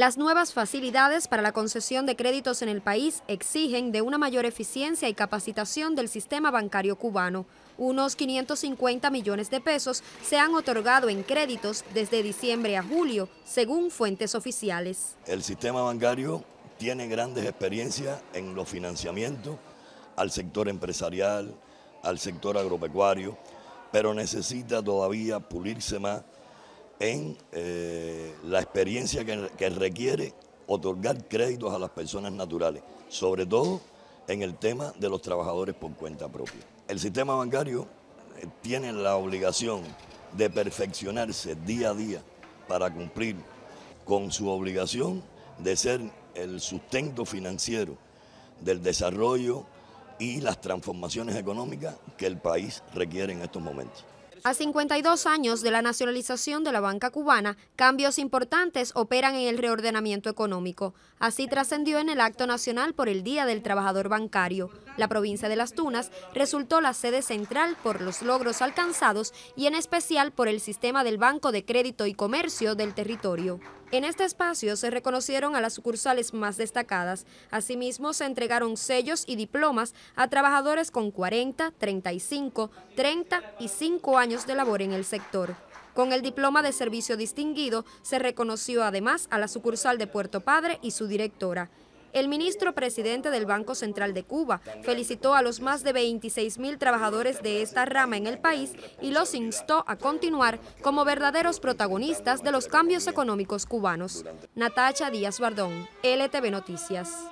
Las nuevas facilidades para la concesión de créditos en el país exigen de una mayor eficiencia y capacitación del sistema bancario cubano. Unos 550 millones de pesos se han otorgado en créditos desde diciembre a julio, según fuentes oficiales. El sistema bancario tiene grandes experiencias en los financiamientos al sector empresarial, al sector agropecuario, pero necesita todavía pulirse más en eh, la experiencia que requiere otorgar créditos a las personas naturales, sobre todo en el tema de los trabajadores por cuenta propia. El sistema bancario eh, tiene la obligación de perfeccionarse día a día para cumplir con su obligación de ser el sustento financiero del desarrollo y las transformaciones económicas que el país requiere en estos momentos. A 52 años de la nacionalización de la banca cubana, cambios importantes operan en el reordenamiento económico. Así trascendió en el acto nacional por el Día del Trabajador Bancario. La provincia de Las Tunas resultó la sede central por los logros alcanzados y en especial por el sistema del Banco de Crédito y Comercio del territorio. En este espacio se reconocieron a las sucursales más destacadas. Asimismo, se entregaron sellos y diplomas a trabajadores con 40, 35, 30 y 5 años de labor en el sector. Con el diploma de servicio distinguido se reconoció además a la sucursal de Puerto Padre y su directora. El ministro presidente del Banco Central de Cuba felicitó a los más de 26 mil trabajadores de esta rama en el país y los instó a continuar como verdaderos protagonistas de los cambios económicos cubanos. Natacha Díaz Bardón, LTV Noticias.